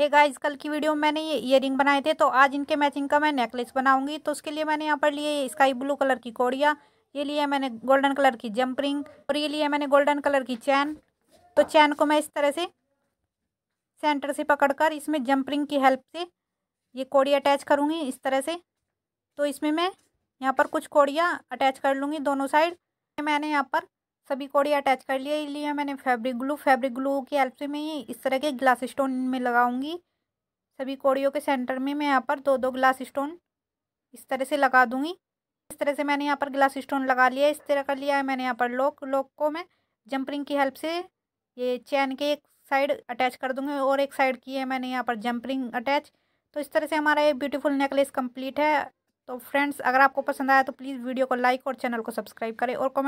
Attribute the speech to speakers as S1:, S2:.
S1: hey guys कल की video में मैंने ये इयर बनाए थे तो आज इनके मैचिंग का मैं नेकलेस बनाऊंगी तो उसके लिए मैंने यहाँ पर लिए स्काई ब्लू कलर की कोड़िया ये लिए मैंने गोल्डन कलर की जंप रिंग और ये लिए मैंने गोल्डन कलर की चैन तो चैन को मैं इस तरह से सेंटर से पकड़कर इसमें जंप रिंग की हेल्प से ये कोड़ी अटैच करूँगी इस तरह से तो इसमें मैं यहाँ पर कुछ कोड़ियाँ अटैच कर लूँगी दोनों साइड मैंने यहाँ पर सभी कोड़ी अटैच कर लिए इसलिए मैंने फैब्रिक ग्लू फैब्रिक ग्लू की हेल्प से मैं इस तरह के ग्लास स्टोन में लगाऊंगी सभी कोड़ियों के सेंटर में मैं यहाँ पर दो दो ग्लास स्टोन इस तरह से लगा दूंगी इस तरह से मैंने यहाँ पर ग्लास स्टोन लगा लिया इस तरह का लिया है मैंने यहाँ पर लॉक लॉक को मैं जंपरिंग की हेल्प से ये चैन के एक साइड अटैच कर दूंगी और एक साइड की है मैंने यहाँ पर जंपरिंग अटैच तो इस तरह से हमारा ये ब्यूटीफुल नेकलेस कंप्लीट है तो फ्रेंड्स अगर आपको पसंद आया तो प्लीज़ वीडियो को लाइक और चैनल को सब्सक्राइब करें और कमेंट